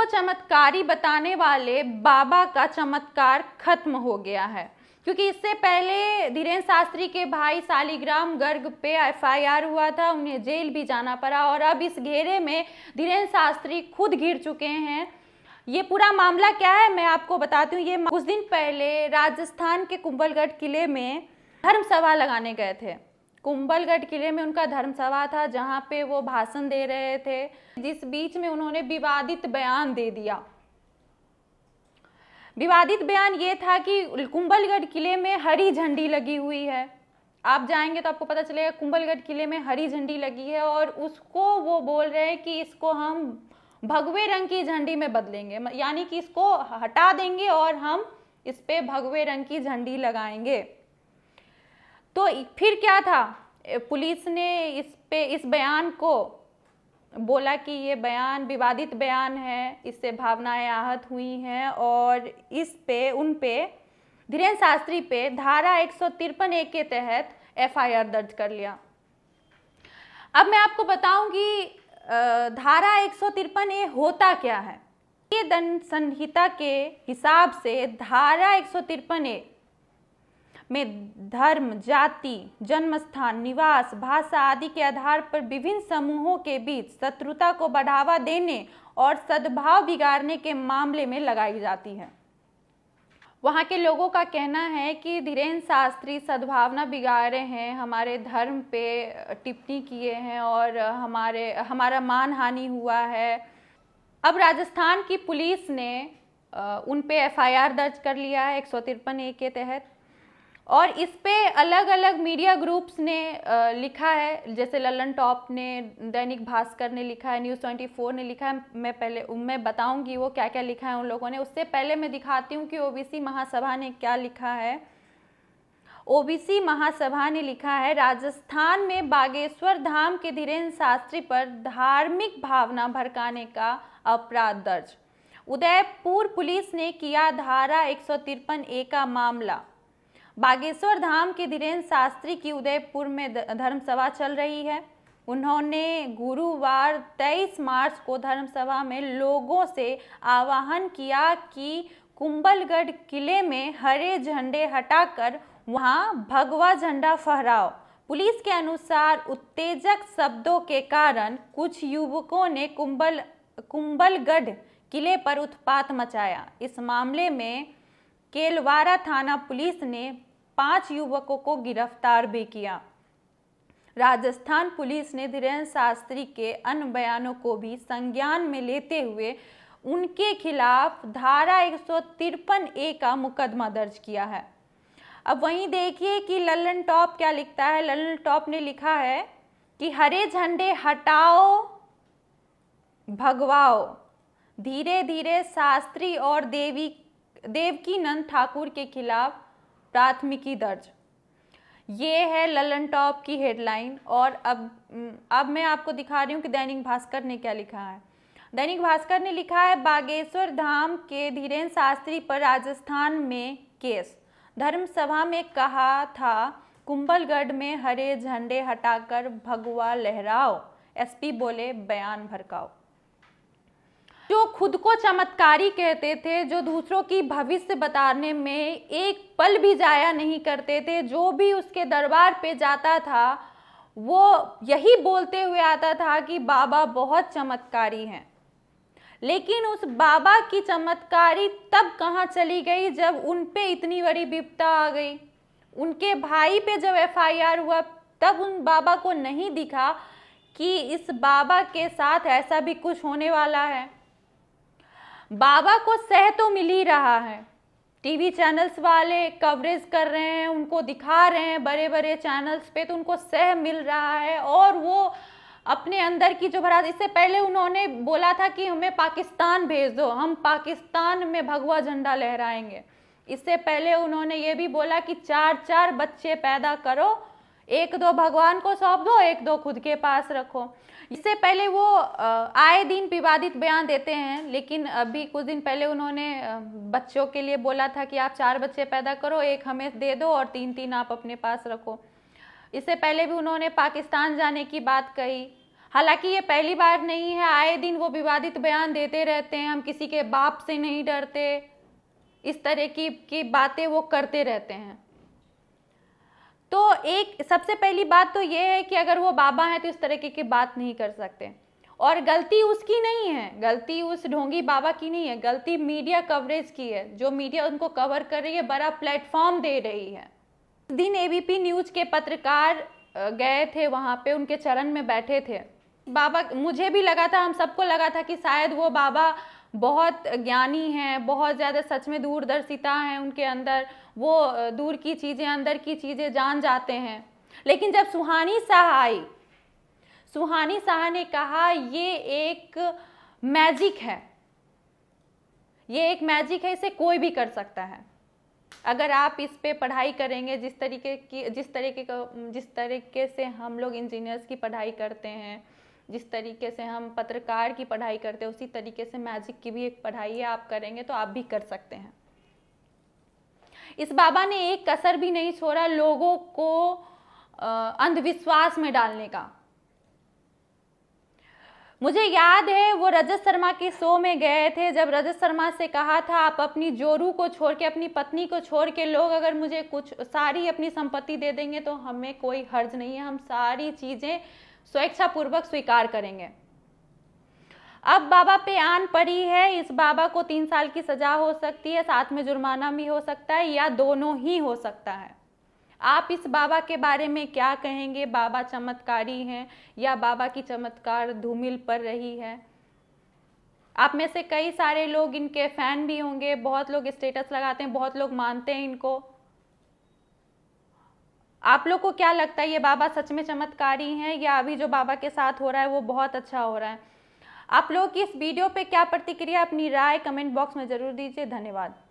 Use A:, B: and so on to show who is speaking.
A: को चमत्कारी बताने वाले बाबा का चमत्कार खत्म हो गया है क्योंकि इससे पहले धीरेन्द्र शास्त्री के भाई सालिग्राम गर्ग पे एफआईआर हुआ था उन्हें जेल भी जाना पड़ा और अब इस घेरे में धीरेन्द्र शास्त्री खुद घिर चुके हैं ये पूरा मामला क्या है मैं आपको बताती हूँ ये कुछ दिन पहले राजस्थान के कुंभलगढ़ किले में धर्म सभा लगाने गए थे कुंभलगढ़ किले में उनका धर्मसभा था जहाँ पे वो भाषण दे रहे थे जिस बीच में उन्होंने विवादित बयान दे दिया विवादित बयान ये था कि कुंबलगढ़ किले में हरी झंडी लगी हुई है आप जाएंगे तो आपको पता चलेगा कुंभलगढ़ किले में हरी झंडी लगी है और उसको वो बोल रहे हैं कि इसको हम भगवे रंग की झंडी में बदलेंगे यानी कि इसको हटा देंगे और हम इस पे भगवे रंग की झंडी लगाएंगे तो फिर क्या था पुलिस ने इस पे इस बयान को बोला कि ये बयान विवादित बयान है इससे भावनाएं आहत हुई हैं और इस पे उन पे धीरेन्द्र शास्त्री पे धारा एक सौ तिरपन ए के तहत एफआईआर दर्ज कर लिया अब मैं आपको बताऊंगी धारा एक सौ तिरपन ए होता क्या है ये दंड संहिता के हिसाब से धारा एक सौ तिरपन ए में धर्म जाति जन्म स्थान निवास भाषा आदि के आधार पर विभिन्न समूहों के बीच शत्रुता को बढ़ावा देने और सद्भाव बिगाड़ने के मामले में लगाई जाती है वहाँ के लोगों का कहना है कि धीरेन्द्र शास्त्री सद्भावना बिगाड़े हैं हमारे धर्म पे टिप्पणी किए हैं और हमारे हमारा मान हानि हुआ है अब राजस्थान की पुलिस ने उन पे एफआईआर दर्ज कर लिया है एक सौ तिरपन ए के तहत और इस पर अलग अलग मीडिया ग्रुप्स ने लिखा है जैसे ललन टॉप ने दैनिक भास्कर ने लिखा है न्यूज़ ट्वेंटी फोर ने लिखा है मैं पहले मैं बताऊंगी वो क्या क्या लिखा है उन लोगों ने उससे पहले मैं दिखाती हूँ कि ओबीसी महासभा ने क्या लिखा है ओबीसी महासभा ने लिखा है राजस्थान में बागेश्वर धाम के धीरेन्द्र शास्त्री पर धार्मिक भावना भड़काने का अपराध दर्ज उदयपुर पुलिस ने किया धारा एक ए का मामला बागेश्वर धाम के धीरेन्द्र शास्त्री की उदयपुर में धर्मसभा चल रही है उन्होंने गुरुवार 23 मार्च को धर्मसभा में लोगों से आह्वान किया कि कुंबलगढ़ किले में हरे झंडे हटाकर वहां भगवा झंडा फहराओ पुलिस के अनुसार उत्तेजक शब्दों के कारण कुछ युवकों ने कुंबल कुंबलगढ़ किले पर उत्पात मचाया इस मामले में केलवारा थाना पुलिस ने पांच युवकों को गिरफ्तार भी किया राजस्थान पुलिस ने धीरेन्द्र शास्त्री के अन्य बयानों को भी संज्ञान में लेते हुए उनके खिलाफ धारा एक ए का मुकदमा दर्ज किया है अब वहीं देखिए कि ललन टॉप क्या लिखता है ललन टॉप ने लिखा है कि हरे झंडे हटाओ भगवाओ धीरे धीरे शास्त्री और देवी देवकीनंद ठाकुर के खिलाफ प्राथमिकी दर्ज ये है ललन टॉप की हेडलाइन और अब अब मैं आपको दिखा रही हूँ कि दैनिक भास्कर ने क्या लिखा है दैनिक भास्कर ने लिखा है बागेश्वर धाम के धीरेन्द्र शास्त्री पर राजस्थान में केस धर्मसभा में कहा था कुंभलगढ़ में हरे झंडे हटाकर भगवा लहराओ एसपी बोले बयान भड़काओ जो खुद को चमत्कारी कहते थे जो दूसरों की भविष्य बताने में एक पल भी जाया नहीं करते थे जो भी उसके दरबार पे जाता था वो यही बोलते हुए आता था कि बाबा बहुत चमत्कारी हैं लेकिन उस बाबा की चमत्कारी तब कहाँ चली गई जब उन पे इतनी बड़ी विपता आ गई उनके भाई पे जब एफआईआर हुआ तब उन बाबा को नहीं दिखा कि इस बाबा के साथ ऐसा भी कुछ होने वाला है बाबा को सह तो मिल ही रहा है टीवी चैनल्स वाले कवरेज कर रहे हैं उनको दिखा रहे हैं बड़े बड़े चैनल्स पे तो उनको सह मिल रहा है और वो अपने अंदर की जो भरा इससे पहले उन्होंने बोला था कि हमें पाकिस्तान भेज दो हम पाकिस्तान में भगवा झंडा लहराएंगे इससे पहले उन्होंने ये भी बोला कि चार चार बच्चे पैदा करो एक दो भगवान को सौंप दो एक दो खुद के पास रखो इससे पहले वो आए दिन विवादित बयान देते हैं लेकिन अभी कुछ दिन पहले उन्होंने बच्चों के लिए बोला था कि आप चार बच्चे पैदा करो एक हमें दे दो और तीन तीन आप अपने पास रखो इससे पहले भी उन्होंने पाकिस्तान जाने की बात कही हालांकि ये पहली बार नहीं है आए दिन वो विवादित बयान देते रहते हैं हम किसी के बाप से नहीं डरते इस तरह की की बातें वो करते रहते हैं तो एक सबसे पहली बात तो ये है कि अगर वो बाबा हैं तो इस तरीके की बात नहीं कर सकते और गलती उसकी नहीं है गलती उस ढोंगी बाबा की नहीं है गलती मीडिया कवरेज की है जो मीडिया उनको कवर कर रही है बड़ा प्लेटफॉर्म दे रही है दिन एबीपी न्यूज के पत्रकार गए थे वहाँ पे उनके चरण में बैठे थे बाबा मुझे भी लगा था हम सबको लगा था कि शायद वो बाबा बहुत ज्ञानी हैं बहुत ज़्यादा सच में दूरदर्शिता है उनके अंदर वो दूर की चीज़ें अंदर की चीज़ें जान जाते हैं लेकिन जब सुहानी शाह आई सुहानी शाह ने कहा ये एक मैजिक है ये एक मैजिक है इसे कोई भी कर सकता है अगर आप इस पे पढ़ाई करेंगे जिस तरीके की जिस तरीके का जिस तरीके से हम लोग इंजीनियर्स की पढ़ाई करते हैं जिस तरीके से हम पत्रकार की पढ़ाई करते हैं उसी तरीके से मैजिक की भी एक पढ़ाई है आप करेंगे तो आप भी कर सकते हैं इस बाबा ने एक कसर भी नहीं छोड़ा लोगों को अंधविश्वास में डालने का मुझे याद है वो रजत शर्मा के शो में गए थे जब रजत शर्मा से कहा था आप अपनी जोरू को छोड़ के अपनी पत्नी को छोड़ के लोग अगर मुझे कुछ सारी अपनी संपत्ति दे देंगे तो हमें कोई हर्ज नहीं है हम सारी चीज़ें स्वेच्छापूर्वक स्वीकार करेंगे अब बाबा पे आन पड़ी है इस बाबा को तीन साल की सजा हो सकती है साथ में जुर्माना भी हो सकता है या दोनों ही हो सकता है आप इस बाबा के बारे में क्या कहेंगे बाबा चमत्कारी हैं या बाबा की चमत्कार धूमिल पर रही है आप में से कई सारे लोग इनके फैन भी होंगे बहुत लोग स्टेटस लगाते हैं बहुत लोग मानते हैं इनको आप लोग को क्या लगता है ये बाबा सच में चमत्कारी हैं या अभी जो बाबा के साथ हो रहा है वो बहुत अच्छा हो रहा है आप लोगों की इस वीडियो पे क्या प्रतिक्रिया अपनी राय कमेंट बॉक्स में ज़रूर दीजिए धन्यवाद